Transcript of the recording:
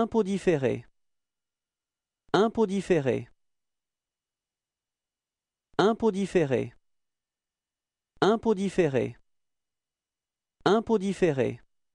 Impôt différé. Impôt différé. Impôt différé. Impôt différé. Impôt différé.